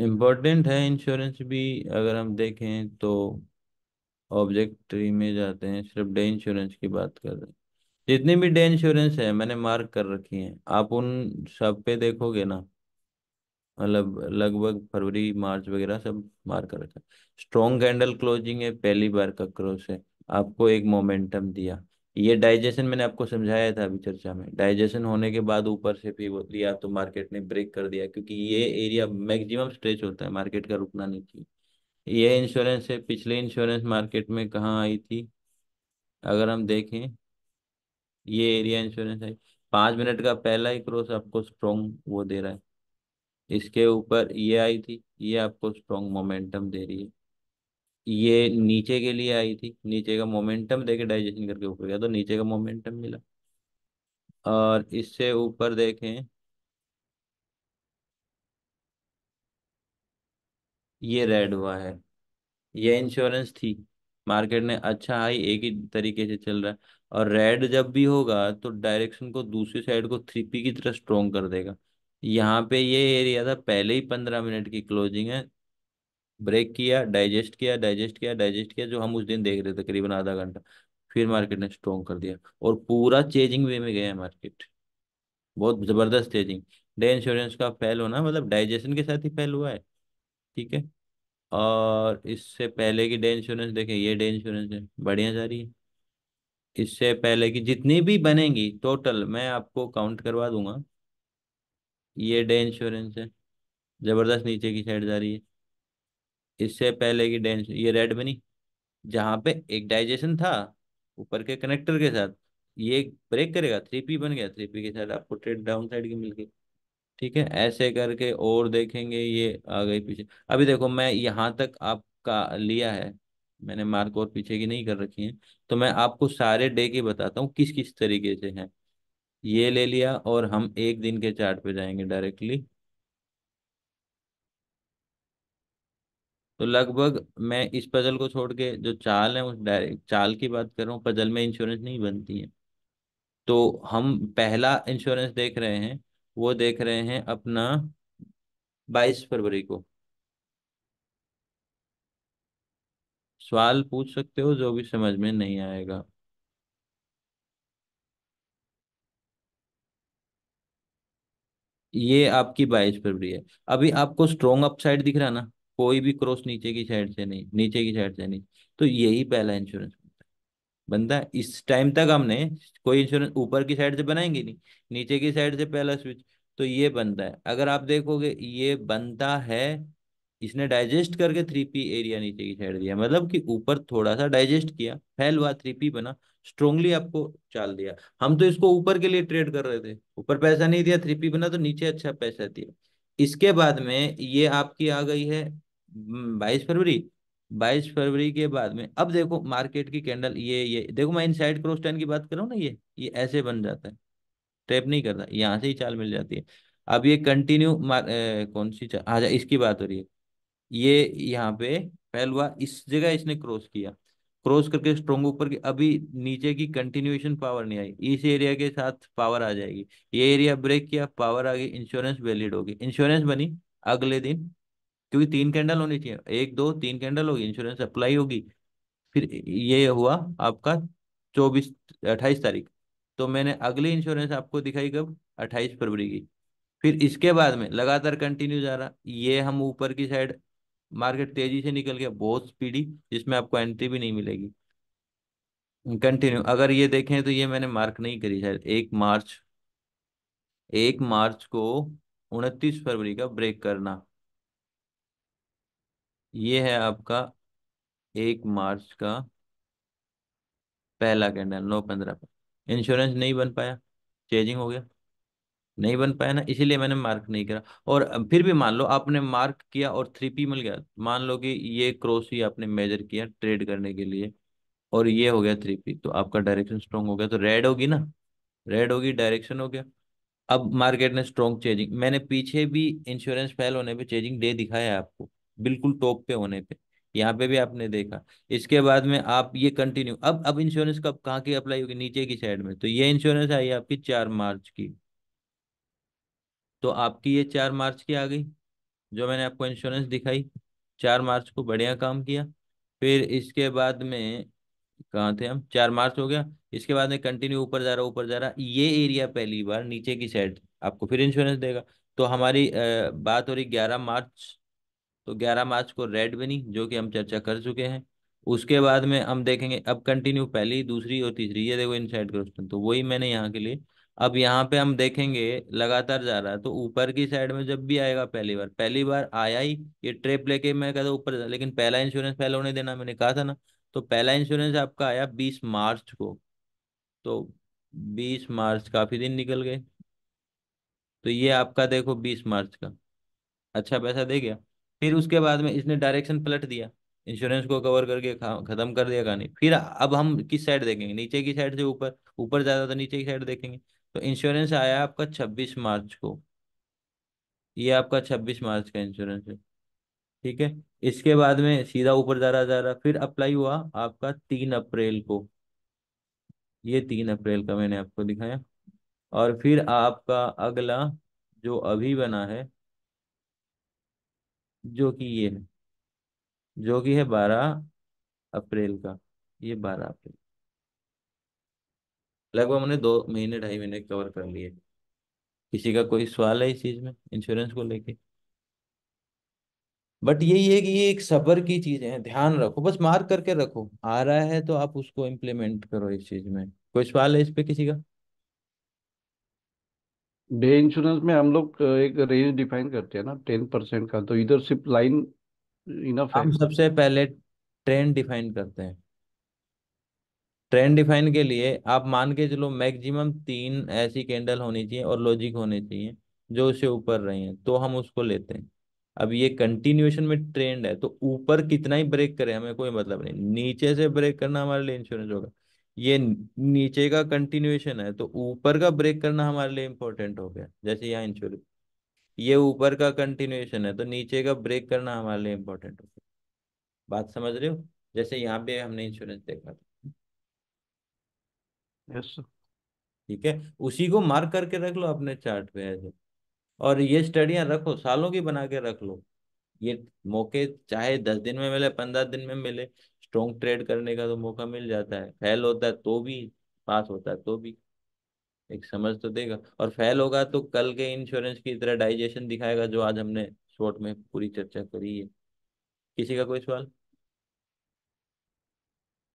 important है insurance भी अगर हम देखें तो ऑब्जेक्ट में जाते हैं सिर्फ डे इंश्योरेंस की बात कर रहे हैं जितनी भी डे इंश्योरेंस है मैंने मार्क कर रखी है आप उन सब पे देखोगे ना मतलब लगभग फरवरी मार्च वगैरह सब मार्क कर रखा है स्ट्रॉन्ग कैंडल क्लोजिंग है पहली बार का क्रॉस है आपको एक मोमेंटम दिया ये डाइजेशन मैंने आपको समझाया था अभी चर्चा में डाइजेशन होने के बाद ऊपर से फिर दिया तो मार्केट ने ब्रेक कर दिया क्योंकि ये एरिया मैक्सिमम स्ट्रेच होता है मार्केट का रुकना नहीं चाहिए ये इंश्योरेंस है पिछले इंश्योरेंस मार्केट में कहाँ आई थी अगर हम देखें ये एरिया इंश्योरेंस है पाँच मिनट का पहला ही क्रॉस आपको स्ट्रॉन्ग वो दे रहा है इसके ऊपर ये आई थी ये आपको स्ट्रॉन्ग मोमेंटम दे रही है ये नीचे के लिए आई थी नीचे का मोमेंटम देखे डाइजेशन करके ऊपर गया तो नीचे का मोमेंटम मिला और इससे ऊपर देखें ये रेड हुआ है ये इंश्योरेंस थी मार्केट ने अच्छा हाई एक ही तरीके से चल रहा है और रेड जब भी होगा तो डायरेक्शन को दूसरी साइड को थ्री पी की तरह स्ट्रोंग कर देगा यहाँ पे ये एरिया था पहले ही पंद्रह मिनट की क्लोजिंग है ब्रेक किया डाइजेस्ट किया डाइजेस्ट किया डाइजेस्ट किया जो हम उस दिन देख रहे थे करीबन आधा घंटा फिर मार्केट ने स्ट्रॉन्ग कर दिया और पूरा चेजिंग वे में गया मार्केट बहुत जबरदस्त चेजिंग डे इंश्योरेंस का फेल होना मतलब डाइजेशन के साथ ही फेल हुआ है ठीक है और इससे पहले की डे इंश्योरेंस देखें ये डे इंश्योरेंस है बढ़िया जा रही है इससे पहले की जितनी भी बनेगी टोटल मैं आपको काउंट करवा दूंगा ये डे इंश्योरेंस है ज़बरदस्त नीचे की साइड जा रही है इससे पहले की डेंस ये रेड बनी जहाँ पे एक डाइजेशन था ऊपर के कनेक्टर के साथ ये ब्रेक करेगा थ्री पी बन गया थ्री पी के साथ आपको ट्रेड डाउन साइड की मिल गई ठीक है ऐसे करके और देखेंगे ये आ गई पीछे अभी देखो मैं यहाँ तक आपका लिया है मैंने मार्क और पीछे की नहीं कर रखी है तो मैं आपको सारे डे के बताता हूँ किस किस तरीके से हैं ये ले लिया और हम एक दिन के चार्ट पे जाएंगे डायरेक्टली तो लगभग मैं इस पजल को छोड़ के जो चाल है उस डायरेक्ट चाल की बात कर रहा हूँ पजल में इंश्योरेंस नहीं बनती है तो हम पहला इंश्योरेंस देख रहे हैं वो देख रहे हैं अपना बाईस फरवरी को सवाल पूछ सकते हो जो भी समझ में नहीं आएगा ये आपकी बाईस फरवरी है अभी आपको स्ट्रोंग अपसाइड दिख रहा ना कोई भी क्रॉस नीचे की साइड से नहीं नीचे की साइड से नहीं तो यही पहला इंश्योरेंस बंदा इस टाइम तक हमने कोई इंश्योरेंस ऊपर की साइड से बनाएंगे नहीं नीचे की साइड से पहला स्विच तो ये बनता है अगर आप देखोगे ये बनता है इसने डाइजेस्ट करके थ्री पी एरिया नीचे की साइड दिया मतलब कि ऊपर थोड़ा सा डाइजेस्ट किया फैल हुआ थ्री पी बना स्ट्रोंगली आपको चाल दिया हम तो इसको ऊपर के लिए ट्रेड कर रहे थे ऊपर पैसा नहीं दिया थ्री पी बना तो नीचे अच्छा पैसा दिया इसके बाद में ये आपकी आ गई है हम्म, बाईस फरवरी बाईस फरवरी के बाद में अब देखो मार्केट की कैंडल ये ये देखो मैं इनसाइड क्रॉस टेन की बात कर रहा हूँ ना ये ये ऐसे बन जाता है ट्रैप नहीं करता यहाँ से ही चाल मिल जाती है अब ये कंटिन्यू कौन सी चाल अच्छा इसकी बात हो रही है ये यहाँ पे फैल हुआ इस जगह इसने क्रॉस किया क्रॉस करके स्ट्रोंग ऊपर की अभी नीचे की कंटिन्यूएशन पावर नहीं आई इस एरिया के साथ पावर आ जाएगी ये एरिया ब्रेक किया पावर आ गई इंश्योरेंस वैलिड होगी इंश्योरेंस बनी अगले दिन क्योंकि तीन कैंडल होनी चाहिए एक दो तीन कैंडल होगी इंश्योरेंस अप्लाई होगी फिर ये हुआ आपका चौबीस अट्ठाईस तारीख तो मैंने अगली इंश्योरेंस आपको दिखाई कब अट्ठाईस फरवरी की फिर इसके बाद में लगातार कंटिन्यू जा रहा ये हम ऊपर की साइड मार्केट तेजी से निकल गया बहुत स्पीडी जिसमें आपको एंट्री भी नहीं मिलेगी कंटिन्यू अगर ये देखें तो ये मैंने मार्क नहीं करी शायद एक मार्च एक मार्च को उनतीस फरवरी का ब्रेक करना ये है आपका एक मार्च का पहला कैंडल नौ पंद्रह पर इंश्योरेंस नहीं बन पाया चेंजिंग हो गया नहीं बन पाया ना इसीलिए मैंने मार्क नहीं करा और फिर भी मान लो आपने मार्क किया और थ्री पी मिल गया मान लो कि ये क्रॉस ही आपने मेजर किया ट्रेड करने के लिए और ये हो गया थ्री पी तो आपका डायरेक्शन स्ट्रॉन्ग हो गया तो रेड होगी ना रेड होगी डायरेक्शन हो गया अब मार्केट ने स्ट्रॉन्ग चेंजिंग मैंने पीछे भी इंश्योरेंस फेल होने पे चेंजिंग डे दिखाया है आपको बिल्कुल टॉप पे होने पे यहाँ पे भी आपने देखा इसके बाद में आप ये कंटिन्यू अब अब इंश्योरेंस कब कहाँ की अप्लाई होगी नीचे की साइड में तो ये इंश्योरेंस आई आपकी चार मार्च की तो आपकी ये चार मार्च की आ गई जो मैंने आपको इंश्योरेंस दिखाई चार मार्च को बढ़िया काम किया फिर इसके बाद में कहाँ थे हम चार मार्च हो गया इसके बाद में कंटिन्यू ऊपर जा रहा ऊपर जा रहा ये एरिया पहली बार नीचे की साइड आपको फिर इंश्योरेंस देगा तो हमारी बात हो रही ग्यारह मार्च तो 11 मार्च को रेड बनी जो कि हम चर्चा कर चुके हैं उसके बाद में हम देखेंगे अब कंटिन्यू पहली दूसरी और तीसरी ये देखो इनसाइड क्वेश्चन तो वही मैंने यहाँ के लिए अब यहाँ पे हम देखेंगे लगातार जा रहा है तो ऊपर की साइड में जब भी आएगा पहली बार पहली बार आया ही ये ट्रेप लेके मैं कहता ऊपर लेकिन पहला इंश्योरेंस पहले होने देना मैंने कहा था ना तो पहला इंश्योरेंस आपका आया बीस मार्च को तो बीस मार्च काफी दिन निकल गए तो ये आपका देखो बीस मार्च का अच्छा पैसा दे गया फिर उसके बाद में इसने डायरेक्शन पलट दिया इंश्योरेंस को कवर करके खत्म कर दिया कहानी फिर अब हम किस साइड देखेंगे नीचे की साइड से ऊपर ऊपर ज्यादा तो नीचे की साइड देखेंगे तो इंश्योरेंस आया आपका छब्बीस मार्च को ये आपका छब्बीस मार्च का इंश्योरेंस है ठीक है इसके बाद में सीधा ऊपर जा रहा जा रहा फिर अप्लाई हुआ आपका तीन अप्रैल को ये तीन अप्रैल का मैंने आपको दिखाया और फिर आपका अगला जो अभी बना है जो कि ये है जो कि है बारह अप्रैल का ये बारह अप्रैल लगभग हमने दो महीने ढाई महीने कवर कर लिए किसी का कोई सवाल है इस चीज में इंश्योरेंस को लेके बट यही है कि ये एक सबर की चीज है ध्यान रखो बस मार्क करके रखो आ रहा है तो आप उसको इम्प्लीमेंट करो इस चीज में कोई सवाल है इस पे किसी का डे इंश्योरेंस में हम लोग एक रेंज डिफाइन करते हैं ना टेन परसेंट का तो इधर सिर्फ लाइन इनफ हम सबसे पहले ट्रेंड डिफाइन करते हैं ट्रेंड डिफाइन के लिए आप मान के चलो मैक्सिमम तीन ऐसी कैंडल होनी चाहिए और लॉजिक होने चाहिए जो उसे ऊपर रही हैं तो हम उसको लेते हैं अब ये कंटिन्यूएशन में ट्रेंड है तो ऊपर कितना ही ब्रेक करे हमें कोई मतलब नहीं नीचे से ब्रेक करना हमारे लिए इंश्योरेंस होगा ये नीचे का कंटिन्यूएशन है तो ऊपर का ब्रेक करना हमारे लिए इम्पोर्टेंट हो गया जैसे यहाँ इंश्योरेंस ये ऊपर का कंटिन्यूएशन है तो नीचे का ब्रेक करना हमारे लिए इम्पोर्टेंट हो गया बात समझ रहे हो जैसे यहाँ पे हमने इंश्योरेंस देखा था yes, ठीक है उसी को मार्क करके रख लो अपने चार्ट पे ऐसे और ये स्टडियाँ रखो सालों की बना के रख लो ये मौके चाहे दस दिन में मिले पंद्रह दिन में मिले स्ट्रॉन्ग ट्रेड करने का तो मौका मिल जाता है फेल होता है तो भी पास होता है तो भी एक समझ तो देगा और फेल होगा तो कल के इंश्योरेंस की तरह डाइजेशन दिखाएगा जो आज हमने शॉर्ट में पूरी चर्चा करी है किसी का कोई सवाल